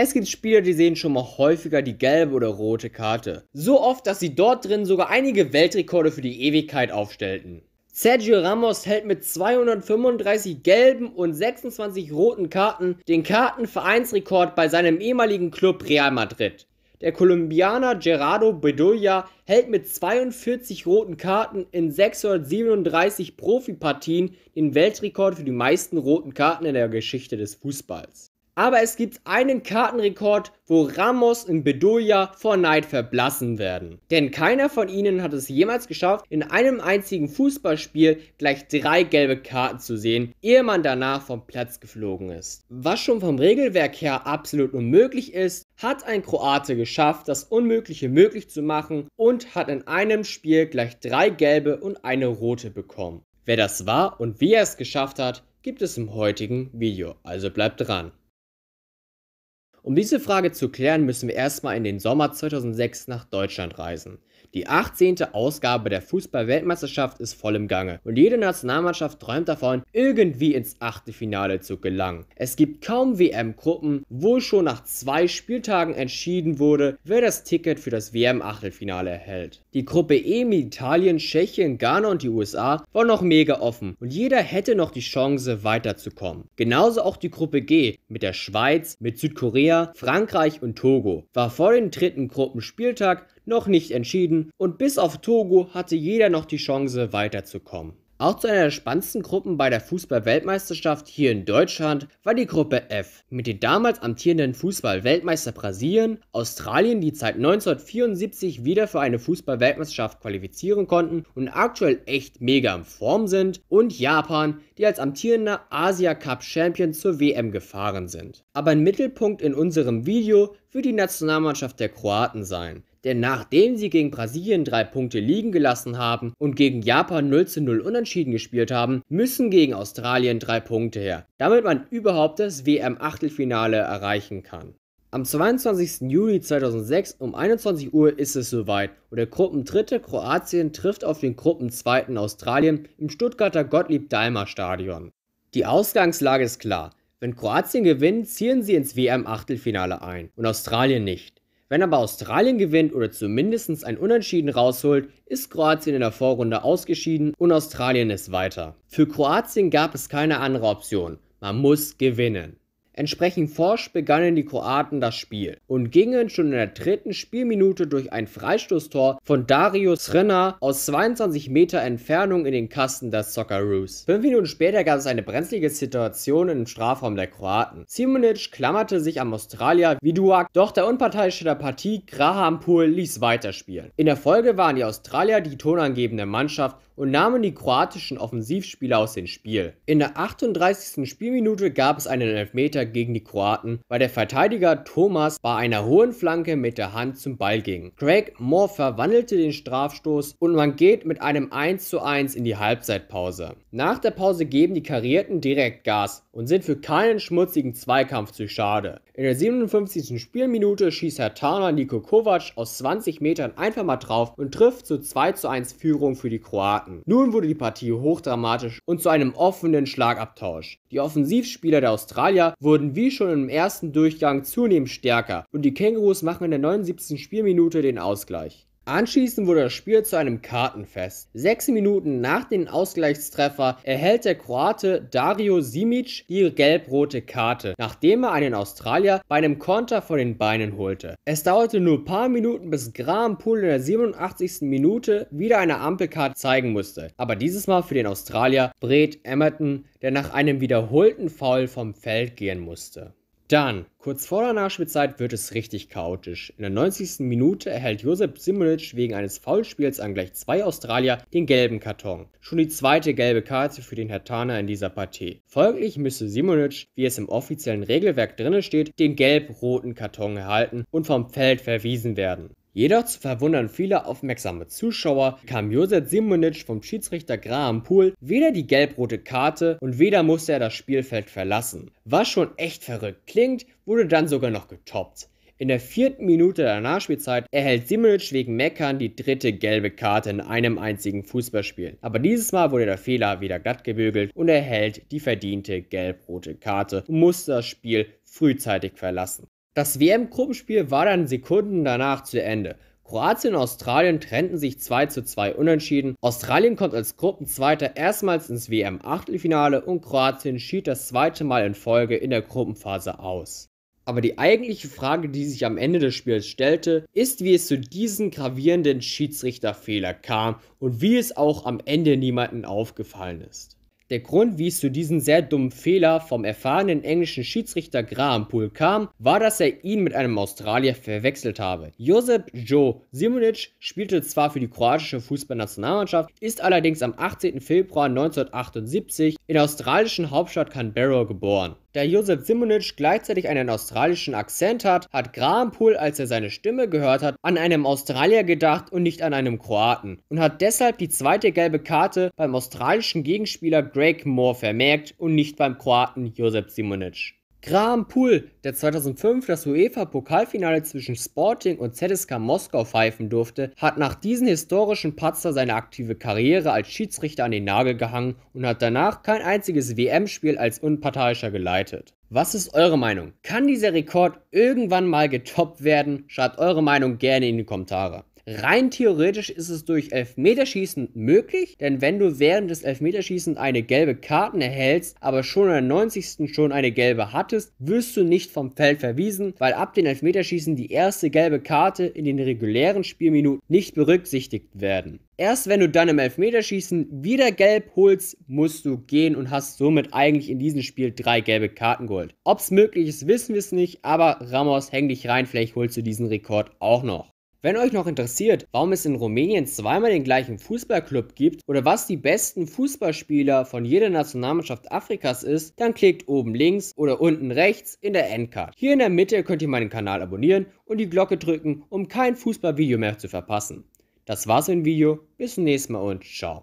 Es gibt Spieler, die sehen schon mal häufiger die gelbe oder rote Karte. So oft, dass sie dort drin sogar einige Weltrekorde für die Ewigkeit aufstellten. Sergio Ramos hält mit 235 gelben und 26 roten Karten den Kartenvereinsrekord bei seinem ehemaligen Club Real Madrid. Der Kolumbianer Gerardo Bedoya hält mit 42 roten Karten in 637 Profipartien den Weltrekord für die meisten roten Karten in der Geschichte des Fußballs. Aber es gibt einen Kartenrekord, wo Ramos und Bedoya vor Neid verblassen werden. Denn keiner von ihnen hat es jemals geschafft, in einem einzigen Fußballspiel gleich drei gelbe Karten zu sehen, ehe man danach vom Platz geflogen ist. Was schon vom Regelwerk her absolut unmöglich ist, hat ein Kroate geschafft, das Unmögliche möglich zu machen und hat in einem Spiel gleich drei gelbe und eine rote bekommen. Wer das war und wie er es geschafft hat, gibt es im heutigen Video, also bleibt dran. Um diese Frage zu klären, müssen wir erstmal in den Sommer 2006 nach Deutschland reisen. Die 18. Ausgabe der Fußball-Weltmeisterschaft ist voll im Gange und jede Nationalmannschaft träumt davon, irgendwie ins Achtelfinale zu gelangen. Es gibt kaum WM-Gruppen, wo schon nach zwei Spieltagen entschieden wurde, wer das Ticket für das WM-Achtelfinale erhält. Die Gruppe E mit Italien, Tschechien, Ghana und die USA war noch mega offen und jeder hätte noch die Chance weiterzukommen. Genauso auch die Gruppe G mit der Schweiz, mit Südkorea, Frankreich und Togo war vor dem dritten Gruppenspieltag noch nicht entschieden und bis auf Togo hatte jeder noch die Chance weiterzukommen. Auch zu einer der spannendsten Gruppen bei der Fußball-Weltmeisterschaft hier in Deutschland war die Gruppe F mit den damals amtierenden Fußball-Weltmeister Brasilien, Australien, die seit 1974 wieder für eine Fußball-Weltmeisterschaft qualifizieren konnten und aktuell echt mega in Form sind, und Japan, die als amtierender Asia Cup Champion zur WM gefahren sind. Aber ein Mittelpunkt in unserem Video wird die Nationalmannschaft der Kroaten sein, denn nachdem sie gegen Brasilien drei Punkte liegen gelassen haben und gegen Japan 0 zu 0 unentschieden gespielt haben, müssen gegen Australien drei Punkte her, damit man überhaupt das WM-Achtelfinale erreichen kann. Am 22. Juni 2006 um 21 Uhr ist es soweit und der Gruppendritte Kroatien trifft auf den Gruppenzweiten Australien im Stuttgarter Gottlieb-Daimler-Stadion. Die Ausgangslage ist klar. Wenn Kroatien gewinnt, ziehen sie ins WM-Achtelfinale ein und Australien nicht. Wenn aber Australien gewinnt oder zumindest ein Unentschieden rausholt, ist Kroatien in der Vorrunde ausgeschieden und Australien ist weiter. Für Kroatien gab es keine andere Option. Man muss gewinnen. Entsprechend forsch begannen die Kroaten das Spiel und gingen schon in der dritten Spielminute durch ein Freistoßtor von Darius Renner aus 22 Meter Entfernung in den Kasten der Socceroos. Fünf Minuten später gab es eine brenzlige Situation im Strafraum der Kroaten. Simonic klammerte sich am Australier Viduak, doch der unparteiische der Partie Graham Poole ließ weiterspielen. In der Folge waren die Australier die tonangebende Mannschaft und nahmen die kroatischen Offensivspieler aus dem Spiel. In der 38. Spielminute gab es einen Elfmeter gegen die Kroaten, weil der Verteidiger Thomas bei einer hohen Flanke mit der Hand zum Ball ging. Craig Moore verwandelte den Strafstoß und man geht mit einem 1:1 in die Halbzeitpause. Nach der Pause geben die Karierten direkt Gas und sind für keinen schmutzigen Zweikampf zu schade. In der 57. Spielminute schießt Herr Tana Niko Kovac aus 20 Metern einfach mal drauf und trifft zur 2:1 Führung für die Kroaten. Nun wurde die Partie hochdramatisch und zu einem offenen Schlagabtausch. Die Offensivspieler der Australier wurden wurden wie schon im ersten Durchgang zunehmend stärker und die Kängurus machen in der 79. Spielminute den Ausgleich Anschließend wurde das Spiel zu einem Kartenfest. Sechs Minuten nach dem Ausgleichstreffer erhält der Kroate Dario Simic die gelb-rote Karte, nachdem er einen Australier bei einem Konter von den Beinen holte. Es dauerte nur ein paar Minuten, bis Graham Poole in der 87. Minute wieder eine Ampelkarte zeigen musste, aber dieses Mal für den Australier Brett Emerton, der nach einem wiederholten Foul vom Feld gehen musste. Dann, kurz vor der Nachspielzeit wird es richtig chaotisch. In der 90. Minute erhält Josep Simulic wegen eines Foulspiels an gleich zwei Australier den gelben Karton. Schon die zweite gelbe Karte für den Hertaner in dieser Partie. Folglich müsste Simulic, wie es im offiziellen Regelwerk drinne steht, den gelb-roten Karton erhalten und vom Feld verwiesen werden. Jedoch zu Verwundern vieler aufmerksamer Zuschauer kam Josef Simonic vom Schiedsrichter Graham Poole weder die gelb-rote Karte und weder musste er das Spielfeld verlassen. Was schon echt verrückt klingt, wurde dann sogar noch getoppt. In der vierten Minute der Nachspielzeit erhält Simonic wegen Meckern die dritte gelbe Karte in einem einzigen Fußballspiel. Aber dieses Mal wurde der Fehler wieder glatt gebügelt und erhält die verdiente gelb-rote Karte und musste das Spiel frühzeitig verlassen. Das WM-Gruppenspiel war dann Sekunden danach zu Ende. Kroatien und Australien trennten sich 2 zu 2 unentschieden. Australien kommt als Gruppenzweiter erstmals ins WM-Achtelfinale und Kroatien schied das zweite Mal in Folge in der Gruppenphase aus. Aber die eigentliche Frage, die sich am Ende des Spiels stellte, ist, wie es zu diesem gravierenden Schiedsrichterfehler kam und wie es auch am Ende niemanden aufgefallen ist. Der Grund, wie es zu diesem sehr dummen Fehler vom erfahrenen englischen Schiedsrichter Graham Poole kam, war, dass er ihn mit einem Australier verwechselt habe. Josep Joe Simonic spielte zwar für die kroatische Fußballnationalmannschaft, ist allerdings am 18. Februar 1978 in der australischen Hauptstadt Canberra geboren. Da Josef Simonic gleichzeitig einen australischen Akzent hat, hat Graham Poole, als er seine Stimme gehört hat, an einem Australier gedacht und nicht an einem Kroaten und hat deshalb die zweite gelbe Karte beim australischen Gegenspieler Greg Moore vermerkt und nicht beim Kroaten Josef Simonic. Graham Pool, der 2005 das UEFA-Pokalfinale zwischen Sporting und ZSK Moskau pfeifen durfte, hat nach diesem historischen Patzer seine aktive Karriere als Schiedsrichter an den Nagel gehangen und hat danach kein einziges WM-Spiel als Unparteiischer geleitet. Was ist eure Meinung? Kann dieser Rekord irgendwann mal getoppt werden? Schreibt eure Meinung gerne in die Kommentare. Rein theoretisch ist es durch Elfmeterschießen möglich, denn wenn du während des Elfmeterschießens eine gelbe Karte erhältst, aber schon in der 90. schon eine gelbe hattest, wirst du nicht vom Feld verwiesen, weil ab den Elfmeterschießen die erste gelbe Karte in den regulären Spielminuten nicht berücksichtigt werden. Erst wenn du dann im Elfmeterschießen wieder gelb holst, musst du gehen und hast somit eigentlich in diesem Spiel drei gelbe Karten geholt. Ob es möglich ist, wissen wir es nicht, aber Ramos, häng dich rein, vielleicht holst du diesen Rekord auch noch. Wenn euch noch interessiert, warum es in Rumänien zweimal den gleichen Fußballclub gibt oder was die besten Fußballspieler von jeder Nationalmannschaft Afrikas ist, dann klickt oben links oder unten rechts in der Endcard. Hier in der Mitte könnt ihr meinen Kanal abonnieren und die Glocke drücken, um kein Fußballvideo mehr zu verpassen. Das war's für ein Video, bis zum nächsten Mal und ciao.